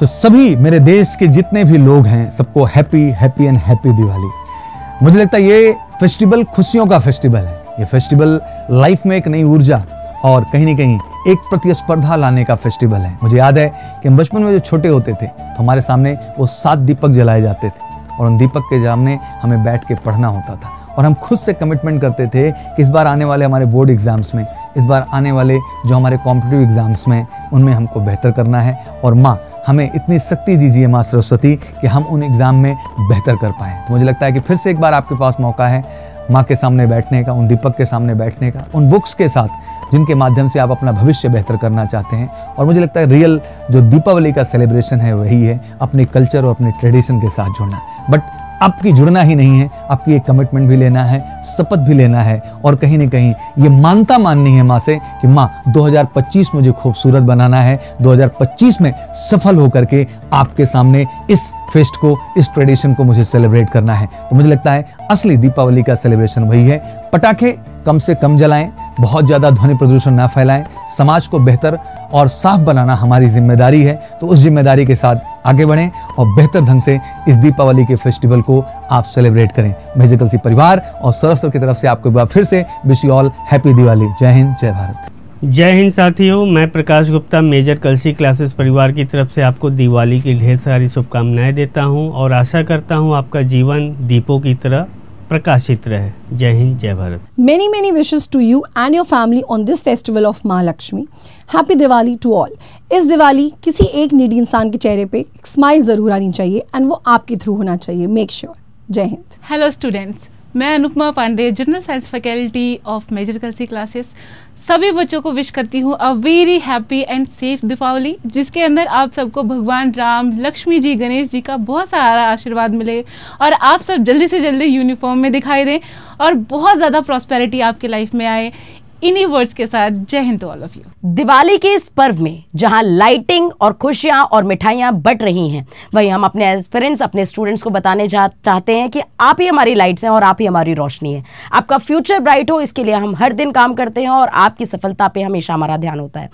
तो सभी मेरे देश के जितने भी लोग हैं सबको happy happy and happy Diwali मुझे लगता है ये फेस्टिवल खुशियों का फेस्टिवल है ये फेस्टिवल लाइफ में एक नई ऊर्जा और कहीं ना कहीं एक प्रतिस्पर्धा लाने का फेस्टिवल है मुझे याद है कि हम बचपन में जो छोटे होते थे तो हमारे सामने वो सात दीपक जलाए जाते थे और उन दीपक के सामने हमें बैठ के पढ़ना होता था और हम खुद से कमिटमेंट करते थे कि इस बार आने वाले हमारे बोर्ड एग्ज़ाम्स में इस बार आने वाले जो हमारे कॉम्पिटिटिव एग्ज़ाम्स में उनमें हमको बेहतर करना है और माँ हमें इतनी शक्ति दीजिए माँ सरस्वती कि हम उन एग्ज़ाम में बेहतर कर पाएँ तो मुझे लगता है कि फिर से एक बार आपके पास मौका है माँ के सामने बैठने का उन दीपक के सामने बैठने का उन बुक्स के साथ जिनके माध्यम से आप अपना भविष्य बेहतर करना चाहते हैं और मुझे लगता है रियल जो दीपावली का सेलिब्रेशन है वही है अपने कल्चर और अपने ट्रेडिशन के साथ जुड़ना बट आपकी जुड़ना ही नहीं है आपकी एक कमिटमेंट भी लेना है शपथ भी लेना है और कहीं ना कहीं ये मानता माननी है माँ से कि माँ 2025 मुझे खूबसूरत बनाना है 2025 में सफल होकर के आपके सामने इस फेस्ट को इस ट्रेडिशन को मुझे सेलिब्रेट करना है तो मुझे लगता है असली दीपावली का सेलिब्रेशन वही है पटाखे कम से कम जलाएं बहुत ज़्यादा ध्वनि प्रदूषण ना फैलाएं समाज को बेहतर और साफ बनाना हमारी जिम्मेदारी है तो उस जिम्मेदारी के साथ आगे बढ़ें और बेहतर ढंग से इस दीपावली के फेस्टिवल को आप सेलिब्रेट करें मेजिकल सी परिवार और सरस्वती की तरफ से आपको एक बार फिर से wish you all happy Diwali जय हिंद जय भारत जय हिंद साथियों मैं प्रकाश गुप्ता मेजर कलसी क्लासेस परिवार की तरफ से आपको दिवाली की ढेर सारी शुभकामनाएं देता हूं और आशा करता हूं आपका जीवन दीपों की तरह प्रकाशित रहे जय हिंद जय Bharat many many wishes to you and your family on this festival of Mahalakshmi happy Diwali to all इस दिवाली किसी एक निडी इंसान के चेहरे पे एक स्माइल ज़रूर आनी चाहिए एंड वो आपके थ्रू होना चाहिए मेक श्योर sure. जय हिंद हेलो स्टूडेंट्स मैं Anupama Pandey general science faculty of Major Kalsi classes सभी बच्चों को विश करती हूँ a very happy and safe Deepawali जिसके अंदर आप सबको भगवान राम लक्ष्मी जी गणेश जी का बहुत सारा आशीर्वाद मिले और आप सब जल्दी से जल्दी यूनिफॉर्म में दिखाई दें और बहुत ज़्यादा प्रॉस्पेरिटी आपके लाइफ में आए इन्हीं वर्ड्स के साथ जय Hind to all of you Diwali के इस पर्व में जहां लाइटिंग और खुशियां और मिठाइयां बट रही हैं वहीं हम अपने एस्पेरेंट्स अपने स्टूडेंट्स को बताने जा चाहते हैं कि आप ही हमारी लाइट्स हैं और आप ही हमारी रोशनी है आपका फ्यूचर ब्राइट हो इसके लिए हम हर दिन काम करते हैं और आपकी सफलता पर हमेशा हमारा ध्यान होता है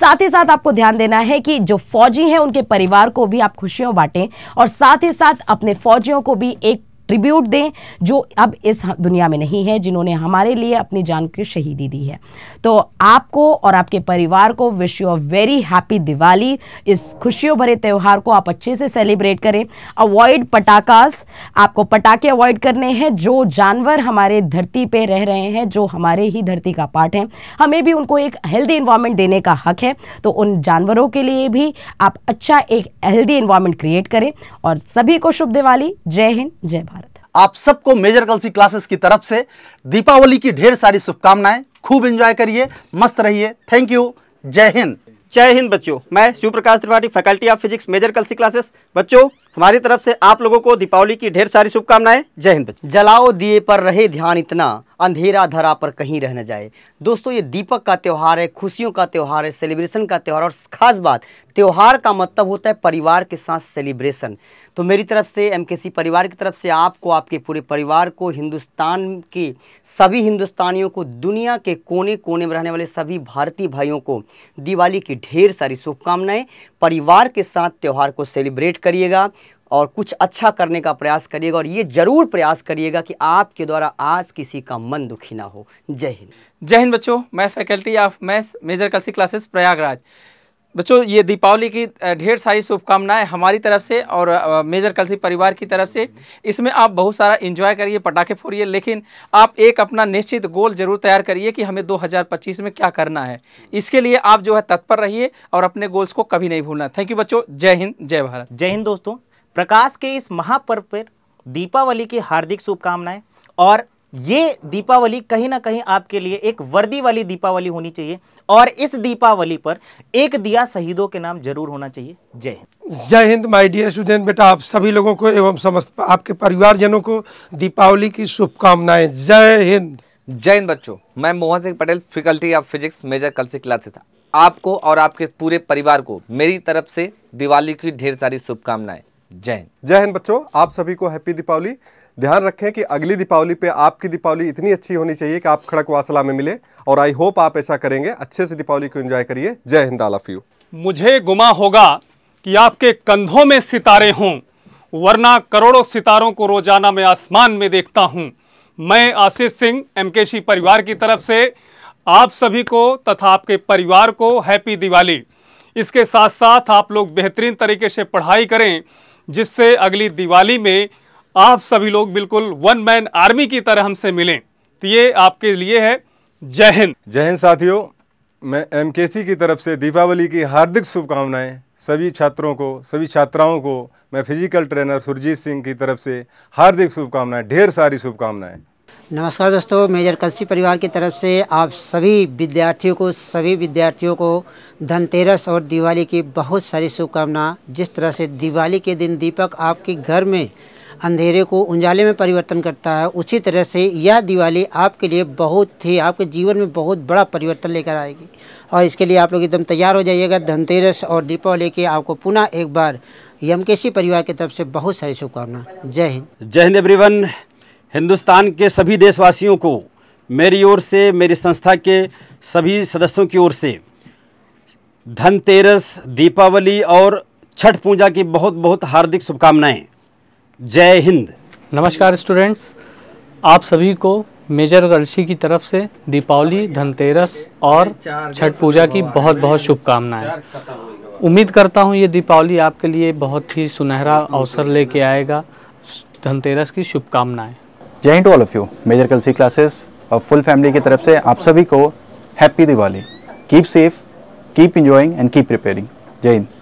साथ ही साथ आपको ध्यान देना है कि जो फौजी हैं उनके परिवार को भी आप खुशियों बांटें और साथ ही साथ अपने फौजियों को भी एक ट्रिब्यूट दें जो अब इस दुनिया में नहीं है जिन्होंने हमारे लिए अपनी जान की शहीदी दी है तो आपको और आपके परिवार को wish you a very happy Diwali इस खुशियों भरे त्यौहार को आप अच्छे से सेलिब्रेट करें अवॉइड पटाखास आपको पटाखे अवॉइड करने हैं जो जानवर हमारे धरती पे रह रहे हैं जो हमारे ही धरती का पार्ट हैं हमें भी उनको एक हेल्दी इन्वायरमेंट देने का हक है तो उन जानवरों के लिए भी आप अच्छा एक हेल्दी इन्वायरमेंट क्रिएट करें और सभी को शुभ दिवाली जय हिंद जय भारत आप सबको मेजर कलसी क्लासेस की तरफ से दीपावली की ढेर सारी शुभकामनाएं खूब एंजॉय करिए मस्त रहिए थैंक यू जय हिंद जय हिंद बच्चों मैं Shiv Prakash Tripathi faculty of physics Major Kalsi classes बच्चों हमारी तरफ से आप लोगों को दीपावली की ढेर सारी शुभकामनाएं जय हिंद जलाओ दिए पर रहे ध्यान इतना अंधेरा धरा पर कहीं रह न जाए दोस्तों ये दीपक का त्यौहार है खुशियों का त्यौहार है सेलिब्रेशन का त्यौहार और खास बात त्यौहार का मतलब होता है परिवार के साथ सेलिब्रेशन तो मेरी तरफ से एम परिवार की तरफ से आपको आपके पूरे परिवार को हिंदुस्तान के सभी हिंदुस्तानियों को दुनिया के कोने कोने में रहने वाले सभी भारतीय भाइयों को दिवाली की ढेर सारी शुभकामनाएँ परिवार के साथ त्यौहार को सेलिब्रेट करिएगा और कुछ अच्छा करने का प्रयास करिएगा और ये ज़रूर प्रयास करिएगा कि आपके द्वारा आज किसी का मन दुखी ना हो जय हिंद जय हिंद बच्चों मैं faculty of maths Major Kalsi classes Prayagraj बच्चों ये दीपावली की ढेर सारी शुभकामनाएं हमारी तरफ से और मेजर कलसी परिवार की तरफ से इसमें आप बहुत सारा एंजॉय करिए पटाखे फोड़िए लेकिन आप एक अपना निश्चित गोल जरूर तैयार करिए कि हमें 2025 में क्या करना है इसके लिए आप जो है तत्पर रहिए और अपने गोल्स को कभी नहीं भूलना थैंक यू बच्चों जय हिंद जय भारत जय हिंद दोस्तों प्रकाश के इस महापर्व पर दीपावली की हार्दिक शुभकामनाएं और ये दीपावली कहीं ना कहीं आपके लिए एक वर्दी वाली दीपावली होनी चाहिए और इस दीपावली पर एक दिया शहीदों के नाम जरूर होना चाहिए जय हिंद जय हिंद माय डियर स्टूडेंट बेटा आप सभी लोगों को एवं समस्त आपके परिवारजनों को दीपावली की शुभकामनाएं जय हिंद जय हिंद बच्चों मैं Mohan Singh Patel faculty of physics Major Kalsi class से था आपको और आपके पूरे परिवार को मेरी तरफ से दिवाली की ढेर सारी शुभकामनाएं जय हिंद जय हिंद बच्चों आप सभी को हैप्पी दीपावली ध्यान रखें कि अगली दीपावली पे आपकी दीपावली इतनी अच्छी होनी चाहिए कि आप खड़क वासला में मिले और आई होप आप ऐसा करेंगे अच्छे से दीपावली को एंजॉय करिए जय हिंद आल ऑफ यू मुझे गुमा होगा कि आपके कंधों में सितारे हों वरना करोड़ों सितारों को रोजाना मैं आसमान में देखता हूँ मैं आशीष सिंह एम परिवार की तरफ से आप सभी को तथा आपके परिवार को हैप्पी दिवाली इसके साथ साथ आप लोग बेहतरीन तरीके से पढ़ाई करें जिससे अगली दिवाली में आप सभी लोग बिल्कुल वन मैन आर्मी की तरह हमसे मिलें तो ये आपके लिए है जय हिंद जय हिंद साथियों मैं एमकेसी की तरफ से दीपावली की हार्दिक शुभकामनाएं सभी छात्रों को सभी छात्राओं को मैं फिजिकल ट्रेनर सुरजीत सिंह की तरफ से हार्दिक शुभकामनाएं ढेर सारी शुभकामनाएं नमस्कार दोस्तों मेजर कलसी परिवार की तरफ से आप सभी विद्यार्थियों को सभी विद्यार्थियों को धनतेरस और दिवाली की बहुत सारी शुभकामना जिस तरह से दिवाली के दिन दीपक आपके घर में अंधेरे को उजाले में परिवर्तन करता है उसी तरह से यह दिवाली आपके लिए बहुत ही आपके जीवन में बहुत बड़ा परिवर्तन लेकर आएगी और इसके लिए आप लोग एकदम तैयार हो जाइएगा धनतेरस और दीपावली के आपको पुनः एक बार यमकेशी परिवार की तरफ से बहुत सारी शुभकामना जय हिंद जय हिंद एवरीवन हिंदुस्तान के सभी देशवासियों को मेरी ओर से मेरी संस्था के सभी सदस्यों की ओर से धनतेरस दीपावली और छठ पूजा की बहुत बहुत हार्दिक शुभकामनाएं जय हिंद नमस्कार स्टूडेंट्स आप सभी को मेजर गलसी की तरफ से दीपावली धनतेरस और छठ पूजा की बहुत बहुत शुभकामनाएं उम्मीद करता हूं ये दीपावली आपके लिए बहुत ही सुनहरा अवसर लेके आएगा धनतेरस की शुभकामनाएं जय to all of you Major Kalsi classes और फुल फैमिली की तरफ से आप सभी को happy Diwali keep safe keep enjoying and keep preparing जय हिंद